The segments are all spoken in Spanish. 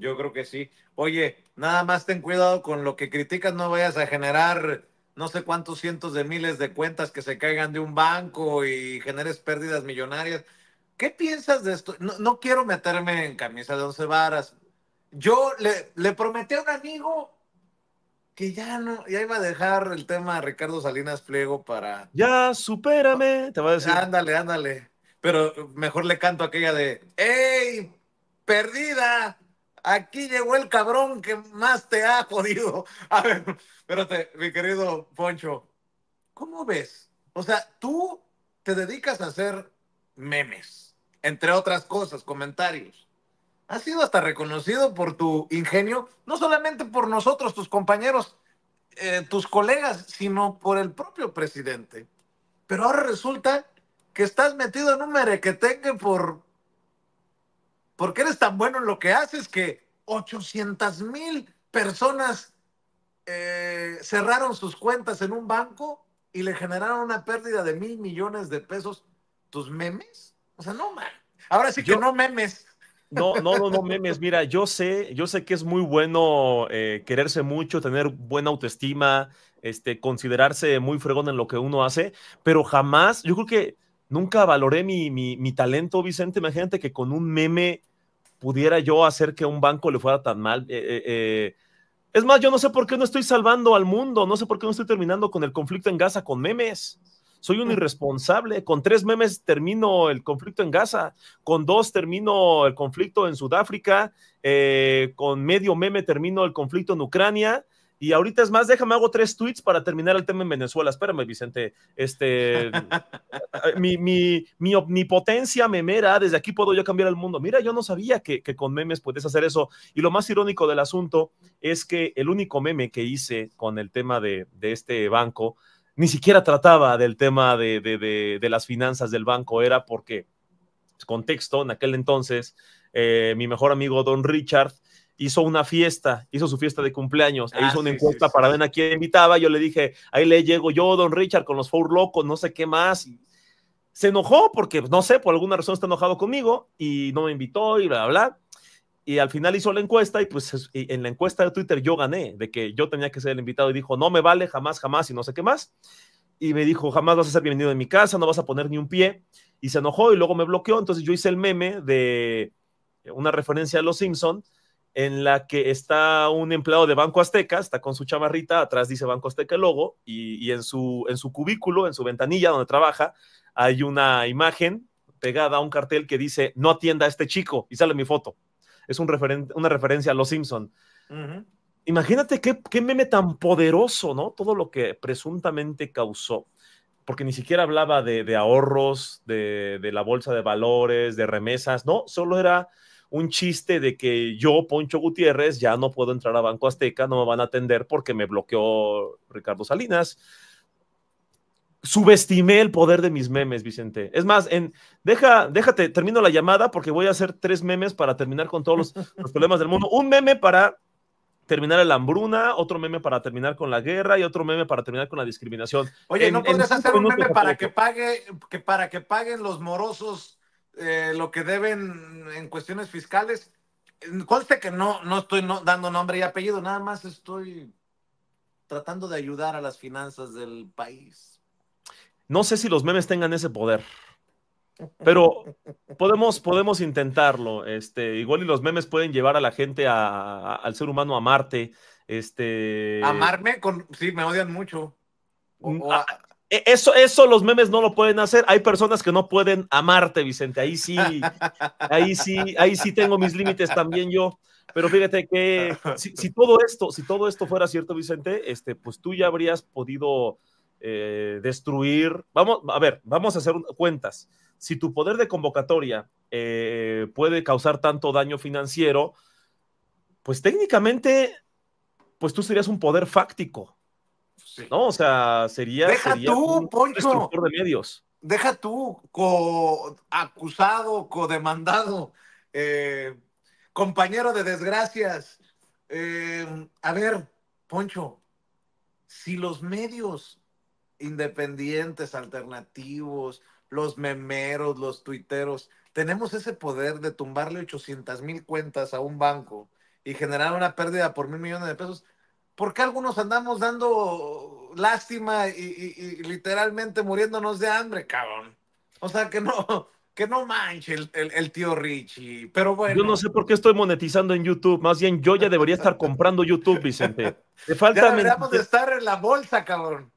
Yo creo que sí. Oye, nada más ten cuidado con lo que criticas, no vayas a generar no sé cuántos cientos de miles de cuentas que se caigan de un banco y generes pérdidas millonarias. ¿Qué piensas de esto? No, no quiero meterme en camisa de once varas. Yo le, prometí a un amigo que ya no, ya iba a dejar el tema a Ricardo Salinas Pliego para. Ya, supérame, te voy a decir. Ándale, ándale. Pero mejor le canto aquella de ¡Ey! ¡Perdida! Aquí llegó el cabrón que más te ha jodido. A ver, espérate, mi querido Poncho, ¿cómo ves? O sea, tú te dedicas a hacer memes, entre otras cosas, comentarios. Has sido hasta reconocido por tu ingenio, no solamente por nosotros, tus compañeros, eh, tus colegas, sino por el propio presidente. Pero ahora resulta que estás metido en un merequetengue por ¿Por qué eres tan bueno en lo que haces que 800 mil personas eh, cerraron sus cuentas en un banco y le generaron una pérdida de mil millones de pesos. ¿Tus memes? O sea, no, man. Ahora sí que no memes. No, no, no, no memes. Mira, yo sé, yo sé que es muy bueno eh, quererse mucho, tener buena autoestima, este, considerarse muy fregón en lo que uno hace, pero jamás, yo creo que nunca valoré mi, mi talento, Vicente. Imagínate que con un meme pudiera yo hacer que un banco le fuera tan mal. Eh, eh, eh, es más, yo no sé por qué no estoy salvando al mundo, no sé por qué no estoy terminando con el conflicto en Gaza con memes. Soy un mm. irresponsable. Con tres memes termino el conflicto en Gaza, con dos termino el conflicto en Sudáfrica, con medio meme termino el conflicto en Ucrania. Y ahorita es más, déjame hago tres tweets para terminar el tema en Venezuela. Espérame, Vicente. Este, mi, mi, mi, omnipotencia memera, desde aquí puedo yo cambiar el mundo. Mira, yo no sabía que, con memes puedes hacer eso. Y lo más irónico del asunto es que el único meme que hice con el tema de, este banco ni siquiera trataba del tema de, las finanzas del banco. Era porque, contexto, en aquel entonces, eh, mi mejor amigo Don Richard hizo una fiesta, hizo su fiesta de cumpleaños, e ah, hizo una encuesta para ver a quién invitaba. Yo le dije, ahí le llego yo, don Richard, con los Four Locos, no sé qué más. se enojó porque, pues, no sé, por alguna razón está enojado conmigo y no me invitó y bla, bla, bla. Y al final hizo la encuesta y pues en la encuesta de Twitter yo gané, de que yo tenía que ser el invitado y dijo, no me vale, jamás, jamás y no sé qué más. Y me dijo, jamás vas a ser bienvenido en mi casa, no vas a poner ni un pie. Y se enojó y luego me bloqueó. Entonces yo hice el meme de una referencia a Los Simpsons en la que está un empleado de Banco Azteca, está con su chamarrita, atrás dice Banco Azteca el logo, y, en, su, en su cubículo, en su ventanilla donde trabaja, hay una imagen pegada a un cartel que dice, no atienda a este chico, y sale mi foto. Es un una referencia a Los Simpson. Imagínate qué, qué meme tan poderoso, ¿no? Todo lo que presuntamente causó porque ni siquiera hablaba de, ahorros, de, de, la bolsa de valores, de remesas, no, solo era un chiste de que yo, Poncho Gutiérrez, ya no puedo entrar a Banco Azteca, no me van a atender porque me bloqueó Ricardo Salinas. Subestimé el poder de mis memes, Vicente. Es más, en, deja, déjate, termino la llamada porque voy a hacer tres memes para terminar con todos los, problemas del mundo. Un meme para terminar la hambruna, otro meme para terminar con la guerra y otro meme para terminar con la discriminación. Oye, ¿no podrías hacer un meme para que pague, que para que paguen los morosos eh, lo que deben en cuestiones fiscales. Conste que no, no estoy dando nombre y apellido, nada más estoy tratando de ayudar a las finanzas del país. No sé si los memes tengan ese poder. Pero podemos, podemos intentarlo. Este, igual y los memes pueden llevar a la gente a, al ser humano a amarte. Este. Amarme Sí, me odian mucho. O, mm, e, eso, los memes no lo pueden hacer. Hay personas que no pueden amarte, Vicente. Ahí sí, ahí sí, ahí sí tengo mis límites también yo. Pero fíjate que si, todo esto, si todo esto fuera cierto, Vicente, este, pues tú ya habrías podido eh, destruir. Vamos, a ver, vamos a hacer cuentas. Si tu poder de convocatoria eh, puede causar tanto daño financiero, pues técnicamente, pues tú serías un poder fáctico. Pues, no, o sea, sería. un Poncho. de medios. Deja tú, co acusado, codemandado, eh, compañero de desgracias. Eh, a ver, Poncho, si los medios independientes, alternativos, los memeros, los tuiteros, tenemos ese poder de tumbarle 800 mil cuentas a un banco y generar una pérdida por mil millones de pesos, ¿por qué algunos andamos dando lástima y, literalmente muriéndonos de hambre, cabrón? O sea, que no, que no manche el, tío Richie, pero bueno. Yo no sé por qué estoy monetizando en YouTube, más bien yo ya debería estar comprando YouTube, Vicente. Te falta ya deberíamos de estar en la bolsa, cabrón.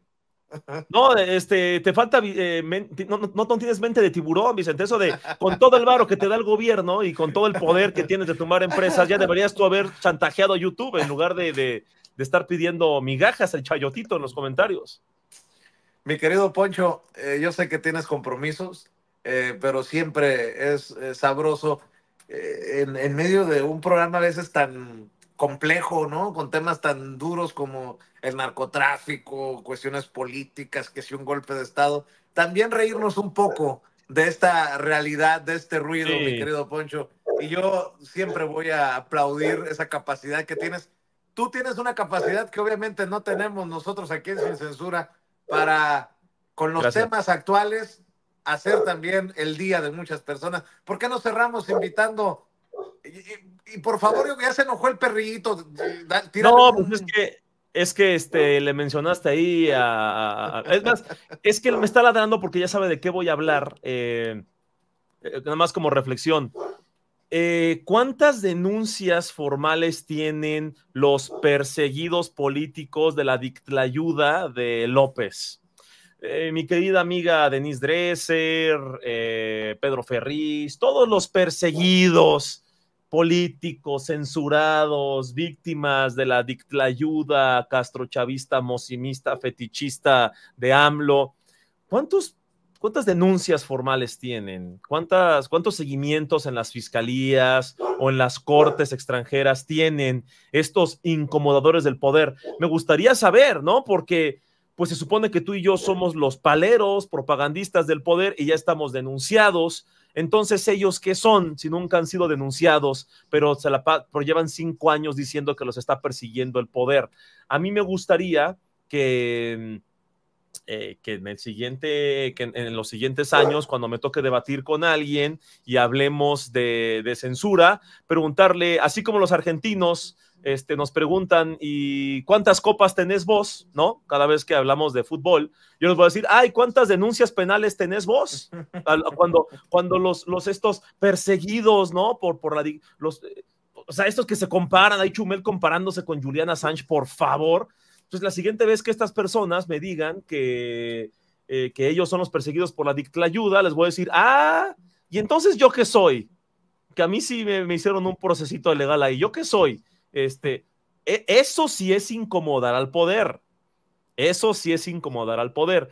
No, este, te falta, eh, no, no, no, tienes mente de tiburón, Vicente, eso de con todo el varo que te da el gobierno y con todo el poder que tienes de tomar empresas, ya deberías tú haber chantajeado a YouTube en lugar de, de estar pidiendo migajas al chayotito en los comentarios. Mi querido Poncho, eh, yo sé que tienes compromisos, eh, pero siempre es, sabroso eh, en, medio de un programa a veces tan complejo, ¿no? Con temas tan duros como el narcotráfico, cuestiones políticas, que si un golpe de Estado, también reírnos un poco de esta realidad, de este ruido, mi querido Poncho. Y yo siempre voy a aplaudir esa capacidad que tienes tú tienes una capacidad que obviamente no tenemos nosotros aquí en Sin Censura para, con los temas actuales, hacer también el día de muchas personas. ¿Por qué no cerramos invitando? Y, por favor, ya se enojó el perrito. no, pues es que es que este, le mencionaste ahí a, Es más, es que me está ladrando porque ya sabe de qué voy a hablar. Eh, eh, nada más como reflexión. Eh, ¿cuántas denuncias formales tienen los perseguidos políticos de la dictlayuda de López? Eh, mi querida amiga Denise Dresser, eh, Pedro Ferriz, todos los perseguidos políticos, censurados, víctimas de la dictlayuda castrochavista, mosimista, fetichista de AMLO. ¿Cuántos ¿Cuántas denuncias formales tienen? ¿Cuántas, ¿Cuántos seguimientos en las fiscalías o en las cortes extranjeras tienen estos incomodadores del poder? Me gustaría saber, ¿no? Porque pues se supone que tú y yo somos los paleros, propagandistas del poder y ya estamos denunciados. Entonces, ¿ellos qué son si nunca han sido denunciados, pero, se la, pero llevan cinco años diciendo que los está persiguiendo el poder? A mí me gustaría que eh, que en el siguiente, que en, los siguientes años, cuando me toque debatir con alguien y hablemos de, censura, preguntarle, así como los argentinos este, nos preguntan, ¿y cuántas copas tenés vos? ¿No? Cada vez que hablamos de fútbol, yo les voy a decir, ay, ¿cuántas denuncias penales tenés vos? Cuando, cuando los, los estos perseguidos, ¿no? Por, por los, eh, o sea, estos que se comparan, hay Chumel comparándose con Juliana Sánchez, por favor pues la siguiente vez que estas personas me digan que, eh, que ellos son los perseguidos por la ayuda, les voy a decir, ah, y entonces yo qué soy, que a mí sí me, hicieron un procesito legal ahí, yo qué soy, este, e, eso sí es incomodar al poder, eso sí es incomodar al poder.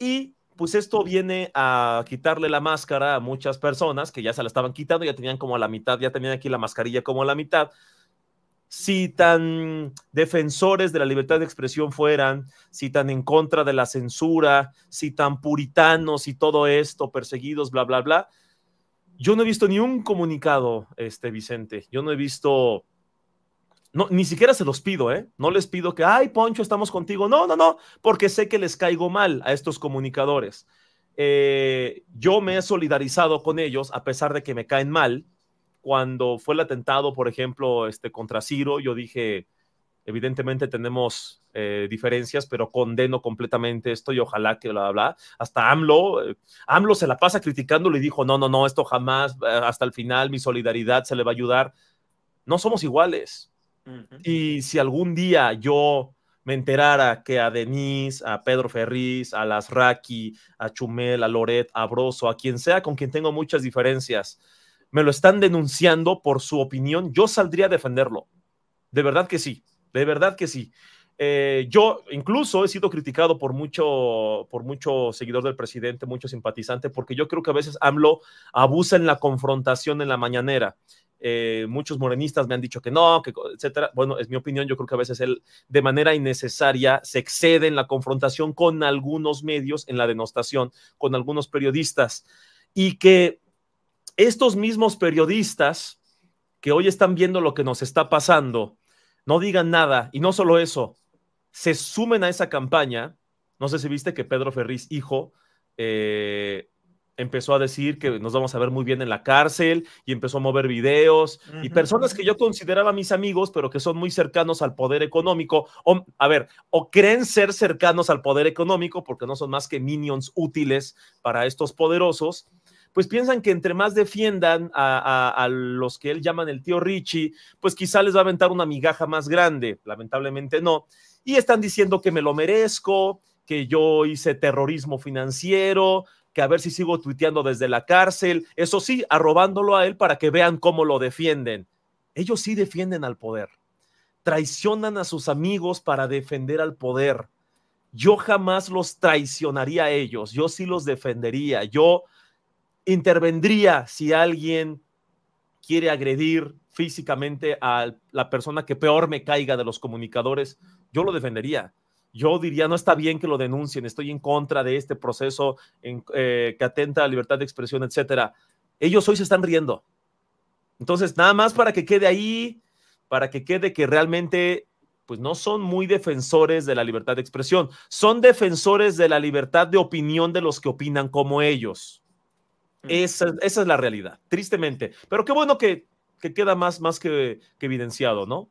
Y pues esto viene a quitarle la máscara a muchas personas que ya se la estaban quitando, ya tenían como a la mitad, ya tenían aquí la mascarilla como a la mitad, si tan defensores de la libertad de expresión fueran, si tan en contra de la censura, si tan puritanos y todo esto, perseguidos, bla, bla, bla. Yo no he visto ni un comunicado, este Vicente. Yo no he visto, no, ni siquiera se los pido, ¿eh? No les pido que, ay, Poncho, estamos contigo. No, no, no, porque sé que les caigo mal a estos comunicadores. Eh, yo me he solidarizado con ellos a pesar de que me caen mal cuando fue el atentado, por ejemplo, este, contra Ciro, yo dije, evidentemente tenemos eh, diferencias, pero condeno completamente esto y ojalá que bla, bla, Hasta AMLO, eh, AMLO se la pasa criticándolo y dijo, no, no, no, esto jamás, eh, hasta el final, mi solidaridad se le va a ayudar. No somos iguales. Y si algún día yo me enterara que a Denise, a Pedro Ferriz, a Lasraki, a Chumel, a Loret, a Broso, a quien sea con quien tengo muchas diferencias, me lo están denunciando por su opinión, yo saldría a defenderlo. De verdad que sí, de verdad que sí. Eh, yo incluso he sido criticado por mucho, por mucho seguidor del presidente, mucho simpatizante, porque yo creo que a veces AMLO abusa en la confrontación en la mañanera. Eh, muchos morenistas me han dicho que no, que etcétera. Bueno, es mi opinión. Yo creo que a veces él de manera innecesaria se excede en la confrontación con algunos medios, en la denostación, con algunos periodistas y que estos mismos periodistas que hoy están viendo lo que nos está pasando, no digan nada. Y no solo eso, se sumen a esa campaña. No sé si viste que Pedro Ferriz, hijo, eh, empezó a decir que nos vamos a ver muy bien en la cárcel y empezó a mover videos y personas que yo consideraba mis amigos, pero que son muy cercanos al poder económico, o, a ver, o creen ser cercanos al poder económico porque no son más que minions útiles para estos poderosos, pues piensan que entre más defiendan a, los que él llaman el tío Richie, pues quizá les va a aventar una migaja más grande, lamentablemente no. Y están diciendo que me lo merezco, que yo hice terrorismo financiero, que a ver si sigo tuiteando desde la cárcel, eso sí, arrobándolo a él para que vean cómo lo defienden. Ellos sí defienden al poder, traicionan a sus amigos para defender al poder. Yo jamás los traicionaría a ellos, yo sí los defendería, yo intervendría si alguien quiere agredir físicamente a la persona que peor me caiga de los comunicadores, yo lo defendería. Yo diría, no está bien que lo denuncien, estoy en contra de este proceso eh, que atenta a la libertad de expresión, etcétera. Ellos hoy se están riendo. Entonces, nada más para que quede ahí, para que quede que realmente pues no son muy defensores de la libertad de expresión, son defensores de la libertad de opinión de los que opinan como ellos. Mm. Esa, es la realidad, tristemente. Pero qué bueno que, queda más, más que, evidenciado, ¿no?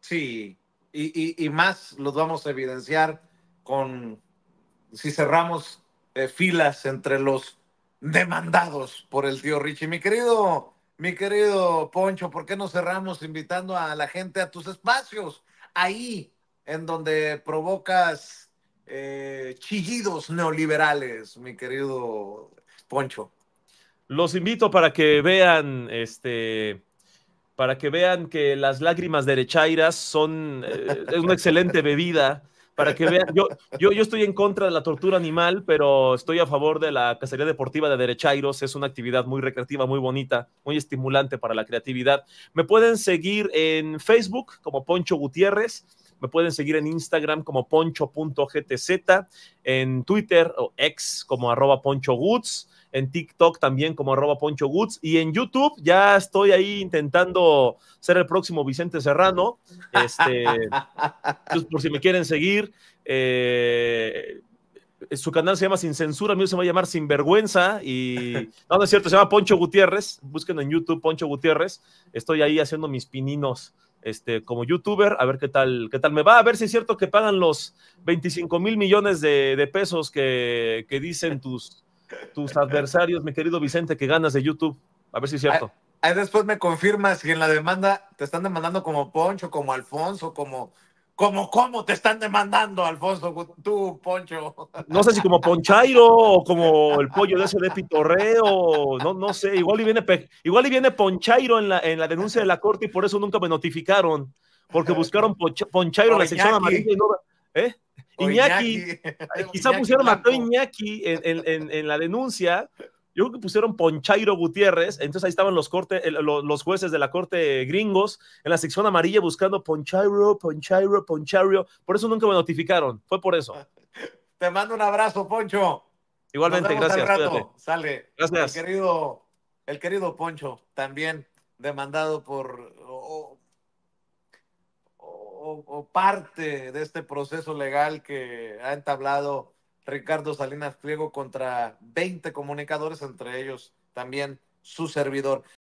Sí, y, más los vamos a evidenciar con, si cerramos eh, filas entre los demandados por el tío Richie. Mi querido, mi querido Poncho, ¿por qué no cerramos invitando a la gente a tus espacios? Ahí, en donde provocas eh, chillidos neoliberales, mi querido Poncho. Los invito para que vean este para que vean que las lágrimas derechairas son eh, una excelente bebida. Para que vean, yo, yo, yo, estoy en contra de la tortura animal, pero estoy a favor de la cacería deportiva de Derechairos. Es una actividad muy recreativa, muy bonita, muy estimulante para la creatividad. Me pueden seguir en Facebook como Poncho Gutiérrez. Me pueden seguir en Instagram como poncho.gtz, en Twitter o ex como arroba ponchogoods en TikTok también como arroba Poncho Goods y en YouTube ya estoy ahí intentando ser el próximo Vicente Serrano, este, pues, por si me quieren seguir. Eh, su canal se llama Sin Censura, mío se va a llamar Sin Vergüenza y no, es cierto, se llama Poncho Gutiérrez, busquen en YouTube Poncho Gutiérrez, estoy ahí haciendo mis pininos este, como youtuber, a ver qué tal, qué tal me va, a ver si es cierto que pagan los 25 mil millones de, pesos que, que, dicen tus, tus adversarios, mi querido Vicente, que ganas de YouTube. A ver si es cierto. Ahí después me confirmas que en la demanda te están demandando como Poncho, como Alfonso, como. Como, ¿Cómo te están demandando, Alfonso? Tú, Poncho. No sé si como Ponchairo o como el pollo de ese de Pitorreo. No, no sé. Igual y viene, igual y viene Ponchairo en la, en la denuncia de la corte y por eso nunca me notificaron. Porque buscaron Ponchairo en la sección amarilla y no, ¿Eh? Iñaki. Quizá pusieron a Iñaki en, la denuncia. Yo creo que pusieron Ponchairo Gutiérrez. Entonces ahí estaban los, corte, los, jueces de la corte gringos en la sección amarilla buscando Ponchairo, Ponchairo, Ponchairo. Por eso nunca me notificaron. Fue por eso. Te mando un abrazo, Poncho. Igualmente, gracias. Rato. Sale. Gracias. El querido, el querido Poncho, también demandado por, o, parte de este proceso legal que ha entablado Ricardo Salinas Pliego contra 20 comunicadores, entre ellos también su servidor.